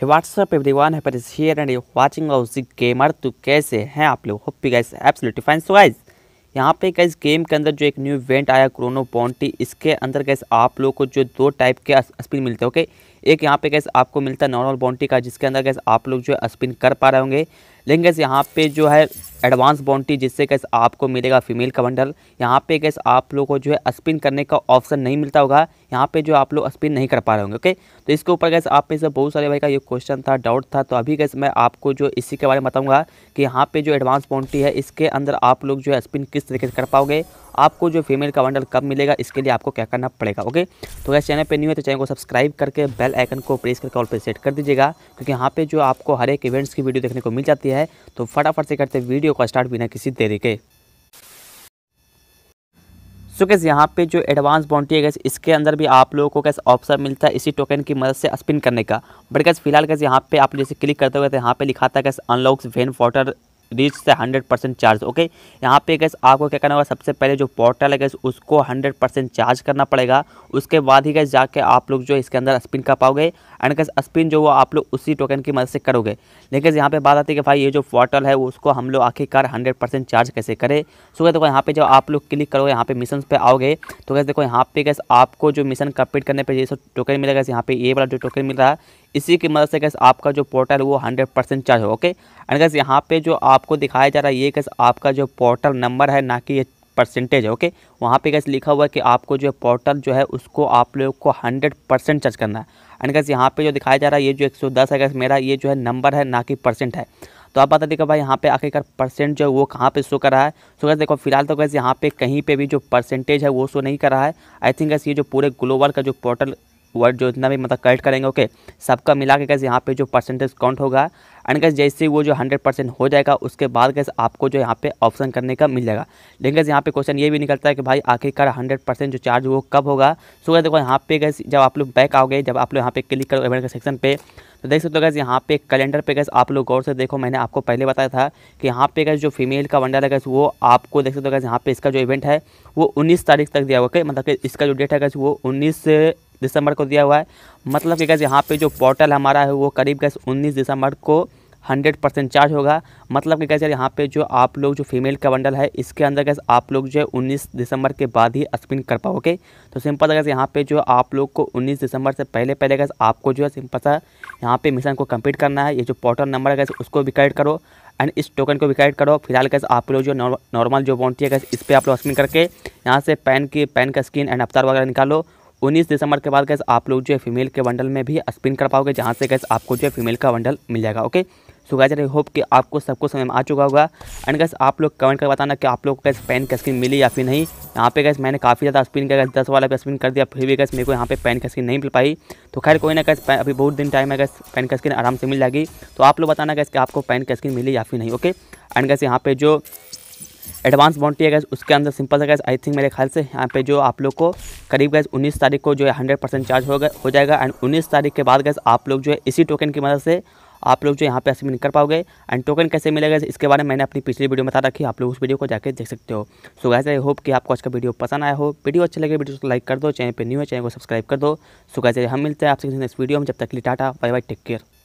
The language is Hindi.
हे व्हाट्सअप वन है पर इज हियर उसी गेमर तो कैसे हैं आप लोग hope you guys absolutely fine so guys यहाँ पे गैस गेम के अंदर जो एक न्यू इवेंट आया क्रोनो पॉन्टी इसके अंदर गैस आप लोग को जो दो टाइप के स्पिन मिलते हैं ओके एक यहाँ पे गैस आपको मिलता है नॉर्मल बॉन्टी का जिसके अंदर गैस आप लोग जो है स्पिन कर पा रहे होंगे लेकिन कैसे यहाँ पे जो है एडवांस बाउंड्री जिससे कैसे आपको मिलेगा फीमेल का बंडल यहाँ पे कैसे आप लोग को जो है स्पिन करने का ऑप्शन नहीं मिलता होगा यहाँ पे जो आप लोग स्पिन नहीं कर पा रहे होंगे ओके तो इसके ऊपर कैसे आप में से बहुत सारे भाई का ये क्वेश्चन था डाउट था तो अभी कैसे मैं आपको जो इसी के बारे में बताऊँगा कि यहाँ पर जो एडवांस बाउंड्री है इसके अंदर आप लोग जो है स्पिन किस तरीके से कर पाओगे आपको जो फीमेल का बंडल कब मिलेगा इसके लिए आपको क्या करना पड़ेगा ओके तो अगर चैनल पर न्यू है तो चैनल को सब्सक्राइब करके बेल आइकन को प्रेस करके ऑल पर सेट कर दीजिएगा क्योंकि यहाँ पर जो आपको हर एक इवेंट्स की वीडियो देखने को मिल जाती है तो फटाफट से करते वीडियो का स्टार्ट बिना किसी देरी के सो so, यहाँ पे जो एडवांस बाउंड्री है कैसे इसके अंदर भी आप लोगों को कैसे ऑप्शन मिलता है इसी टोकन की मदद से स्पिन करने का बट गैस फिलहाल कैसे यहाँ पे आप जैसे क्लिक करते हुए तो यहाँ पे लिखा था कैसे अनलॉक्स वेन वाटर रीच से हंड्रेड परसेंट चार्ज ओके यहाँ पे गैस आपको क्या करना होगा सबसे पहले जो पोर्टल है गैस उसको हंड्रेड परसेंट चार्ज करना पड़ेगा उसके बाद ही गैस जाके आप लोग जो इसके अंदर स्पिन कर पाओगे एंड गैस स्पिन जो वो आप लोग उसी टोकन की मदद से करोगे लेकिन यहाँ पे बात आती है कि भाई ये जो पोर्टल है उसको हम लोग आखिरकार हंड्रेड परसेंट चार्ज कैसे करें सो गए देखो यहाँ पे जब आप लोग क्लिक करोगे यहाँ पे मिशन पर आओगे तो गैस देखो यहाँ पे गैस आपको जो मिशन कंप्लीट करने पर ये टोकन मिलेगा यहाँ पे ये वाला जो टोकन मिल रहा है इसी की मदद से कैसे आपका जो पोर्टल वो हंड्रेड परसेंट चार्ज हो ओके एंड गैस यहाँ पे जो आपको दिखाया जा रहा है ये कैसे आपका जो पोर्टल नंबर है ना कि ये परसेंटेज है ओके वहाँ पे कैसे लिखा हुआ है कि आपको जो पोर्टल जो है उसको आप लोग को हंड्रेड परसेंट चार्ज करना है एंड कैसे यहाँ पे जो दिखाया जा रहा है ये जो एक सौ दस है कैसे मेरा ये जो है नंबर है ना कि परसेंट है तो आप बता देखो भाई यहाँ पे आखिरकार परसेंट जो है वो कहाँ पे शो कर रहा है सो कैसे देखो फिलहाल तो कैसे यहाँ पे कहीं पे भी जो परसेंटेज है वो शो नहीं कर रहा है आई थिंक गैस ये जो पूरे ग्लोबल का जो पोर्टल वर्ड जो इतना भी मतलब कलेक्ट करेंगे ओके सबका मिला के कैसे यहाँ पे जो परसेंटेज काउंट होगा एंड कैसे जैसे वो जो हंड्रेड परसेंट हो जाएगा उसके बाद कैसे आपको जो यहाँ पे ऑप्शन करने का मिल जाएगा लेकिन कैसे यहाँ पे क्वेश्चन ये भी निकलता है कि भाई आखिरकार हंड्रेड परसेंट जो चार्ज वो कब होगा सो क्या देखो यहाँ पे कैसे जब आप लोग बैक आओगे जब आप लोग यहाँ पे क्लिक करोगे इवेंट के सेक्शन पे तो देख सकते हो कैसे यहाँ पे कैलेंडर पे कैसे आप लोग गौर से देखो मैंने आपको पहले बताया था कि यहाँ पे कैसे जो फीमेल का वंडर है कैसे वो आपको देख सकते हो कैसे यहाँ पे इसका जो इवेंट है वो उन्नीस तारीख तक दिया हुआ ओके मतलब कि इसका जो डेट है गैस वो उन्नीस दिसंबर को दिया हुआ है मतलब कि गैस यहाँ पे जो पोर्टल हमारा है वो करीब गैस 19 दिसंबर को 100 परसेंट चार्ज होगा मतलब कि गैस यार यहाँ पे जो आप लोग जो फीमेल का बंडल है इसके अंदर गैस आप लोग जो है उन्नीस दिसंबर के बाद ही स्पिन कर पाओगे तो सिंपल गैस यहाँ पे जो आप लोग को उन्नीस दिसंबर से पहले पहले गैस आपको जो है सिंपल सा यहाँ पर मिशन को कम्प्लीट करना है ये जो पोर्टल नंबर है गैस उसको भी कलेक्ट करो एंड इस टोकन को भी कलेक्ट करो फिलहाल गैस आप लोग जो नॉर्मल जो बॉन्टी है गैस इस पर आप लोग स्पिन करके यहाँ से पैन की पैन का स्क्रीन एंड अवतार वगैरह निकालो उन्नीस दिसंबर के बाद गैस आप लोग जो है फीमेल के बंडल में भी स्पिन कर पाओगे जहाँ से गैस आपको जो है फीमेल का बंडल मिल जाएगा okay so guys I hope कि आपको सब कुछ में आ चुका होगा एंड गैस आप लोग कमेंट कर बताना कि आप लोग गैस पेन का स्क्रीन मिली या फिर नहीं यहाँ पे गैस मैंने काफ़ी ज़्यादा स्पिन किया गैस दस वाला भी स्पिन कर दिया फिर भी गैस मेरे को यहाँ पे पेन का स्क्रीन नहीं मिल पाई तो खैर कोई ना गैस अभी बहुत दिन टाइम है गैस पेन का स्क्रीन आराम से मिल जाएगी तो आप लोग बताना गैस कि आपको पेन का स्क्रीन मिली या फिर नहीं ओके एंड गैस यहाँ पे जो एडवांस बाउंड्री है गैस उसके अंदर सिंपल है गैस आई थिंक मेरे ख्याल से यहाँ पे जो आप लोग को करीब गैस 19 तारीख को जो है हंड्रेड परसेंट चार्ज होगा हो जाएगा एंड 19 तारीख के बाद गैस आप लोग जो है इसी टोकन की मदद से आप लोग जो यहाँ पे असमिन कर पाओगे एंड टोकन कैसे मिलेगा इसके बारे में मैंने अपनी पिछली वीडियो बता रखी आप लोग उस वीडियो को जाकर देख सकते हो सो गैस आई होप कि आपको आज का वीडियो पसंद आया हो वीडियो अच्छे लगे वीडियो को लाइक कर दो चैनल पर न्यू है चैनल को सब्सक्राइब कर दो सो गैस हम मिलते हैं आपसे नेक्स्ट वीडियो में जब तक लिए tata bye bye take care